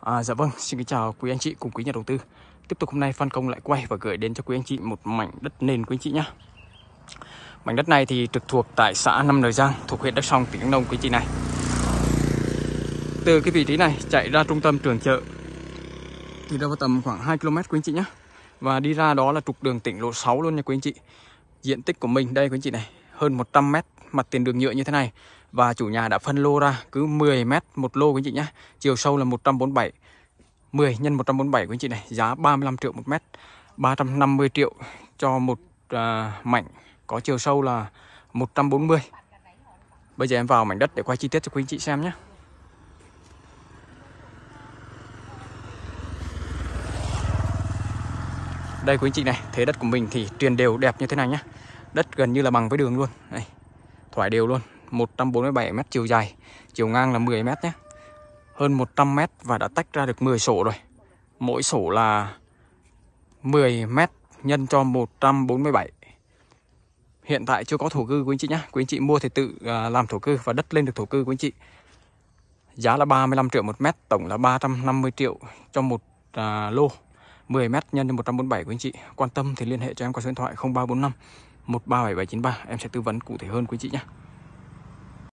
À, dạ vâng, xin kính chào quý anh chị cùng quý nhà đầu tư Tiếp tục hôm nay Phan Công lại quay và gửi đến cho quý anh chị một mảnh đất nền quý anh chị nhé Mảnh đất này thì trực thuộc tại xã Năm Đời Giang thuộc huyện đắk Song, tỉnh Đắk Nông quý anh chị này Từ cái vị trí này chạy ra trung tâm trường chợ Thì đâu vào tầm khoảng 2 km quý anh chị nhé Và đi ra đó là trục đường tỉnh lộ 6 luôn nha quý anh chị Diện tích của mình đây quý anh chị này Hơn 100 mét mặt tiền đường nhựa như thế này và chủ nhà đã phân lô ra cứ 10 mét một lô quý anh chị nhé chiều sâu là 147 10 nhân 147 quý anh chị này giá 35 triệu một mét 350 triệu cho một uh, mảnh có chiều sâu là 140 bây giờ em vào mảnh đất để quay chi tiết cho quý anh chị xem nhé Đây quý anh chị này, thế đất của mình thì truyền đều đẹp như thế này nhé Đất gần như là bằng với đường luôn. Đây. Thoải đều luôn. 147m chiều dài Chiều ngang là 10m nhé Hơn 100m và đã tách ra được 10 sổ rồi Mỗi sổ là 10m nhân cho 147 Hiện tại chưa có thổ cư quý anh chị nhé Quý anh chị mua thì tự à, làm thổ cư và đất lên được thổ cư quý anh chị Giá là 35 triệu một mét Tổng là 350 triệu cho một à, lô 10 mét nhân 147 quý anh chị Quan tâm thì liên hệ cho em qua số điện thoại 0345 137793 Em sẽ tư vấn cụ thể hơn quý anh chị nhé